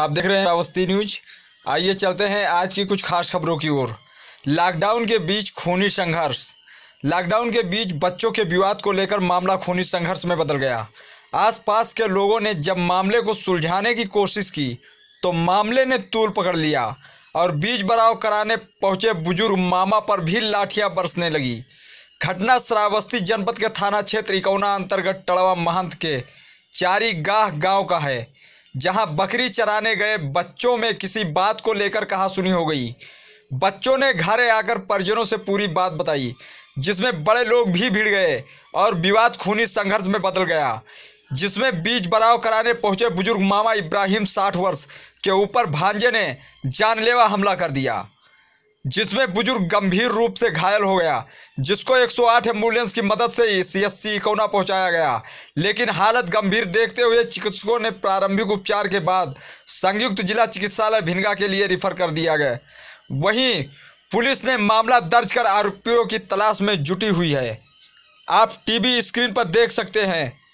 आप देख रहे हैं अवस्थी न्यूज आइए चलते हैं आज की कुछ खास खबरों की ओर लॉकडाउन के बीच खूनी संघर्ष लॉकडाउन के बीच बच्चों के विवाद को लेकर मामला खूनी संघर्ष में बदल गया आसपास के लोगों ने जब मामले को सुलझाने की कोशिश की तो मामले ने तूल पकड़ लिया और बीच बराव कराने पहुंचे बुजुर्ग मामा पर भी लाठियां बरसने लगी घटना श्रावस्ती जनपद के थाना क्षेत्र इकौना अंतर्गत टड़वा महंत के चारी गाह गाँव का है जहां बकरी चराने गए बच्चों में किसी बात को लेकर कहा सुनी हो गई बच्चों ने घर आकर परिजनों से पूरी बात बताई जिसमें बड़े लोग भी भिड़ गए और विवाद खूनी संघर्ष में बदल गया जिसमें बीज बराव कराने पहुंचे बुजुर्ग मामा इब्राहिम साठ वर्ष के ऊपर भांजे ने जानलेवा हमला कर दिया जिसमें बुजुर्ग गंभीर रूप से घायल हो गया जिसको 108 एम्बुलेंस की मदद से ही सी एस सी इकोना पहुँचाया गया लेकिन हालत गंभीर देखते हुए चिकित्सकों ने प्रारंभिक उपचार के बाद संयुक्त जिला चिकित्सालय भिनगा के लिए रिफर कर दिया गया वहीं पुलिस ने मामला दर्ज कर आरोपियों की तलाश में जुटी हुई है आप टीवी स्क्रीन पर देख सकते हैं